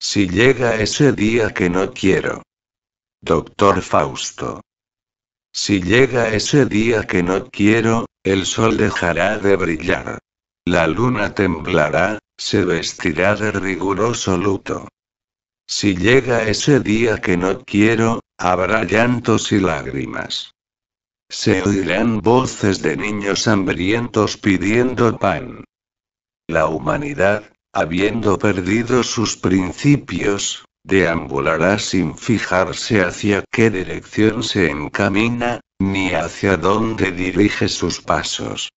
Si llega ese día que no quiero. Doctor Fausto. Si llega ese día que no quiero, el sol dejará de brillar. La luna temblará, se vestirá de riguroso luto. Si llega ese día que no quiero, habrá llantos y lágrimas. Se oirán voces de niños hambrientos pidiendo pan. La humanidad, Habiendo perdido sus principios, deambulará sin fijarse hacia qué dirección se encamina, ni hacia dónde dirige sus pasos.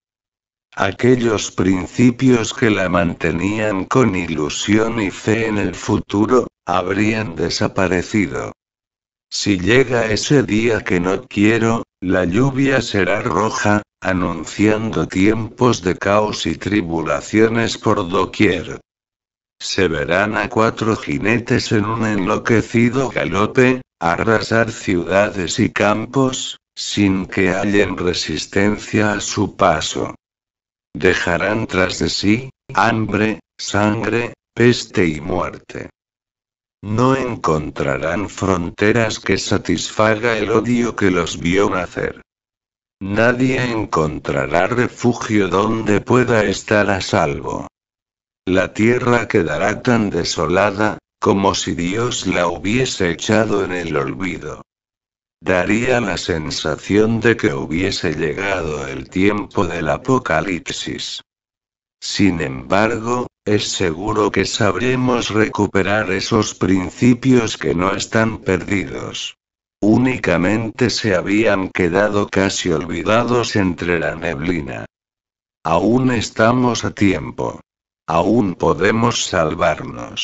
Aquellos principios que la mantenían con ilusión y fe en el futuro, habrían desaparecido. Si llega ese día que no quiero, la lluvia será roja, anunciando tiempos de caos y tribulaciones por doquier. Se verán a cuatro jinetes en un enloquecido galope, arrasar ciudades y campos, sin que hallen resistencia a su paso. Dejarán tras de sí, hambre, sangre, peste y muerte. No encontrarán fronteras que satisfaga el odio que los vio nacer. Nadie encontrará refugio donde pueda estar a salvo. La tierra quedará tan desolada, como si Dios la hubiese echado en el olvido. Daría la sensación de que hubiese llegado el tiempo del apocalipsis. Sin embargo, es seguro que sabremos recuperar esos principios que no están perdidos. Únicamente se habían quedado casi olvidados entre la neblina. Aún estamos a tiempo. Aún podemos salvarnos.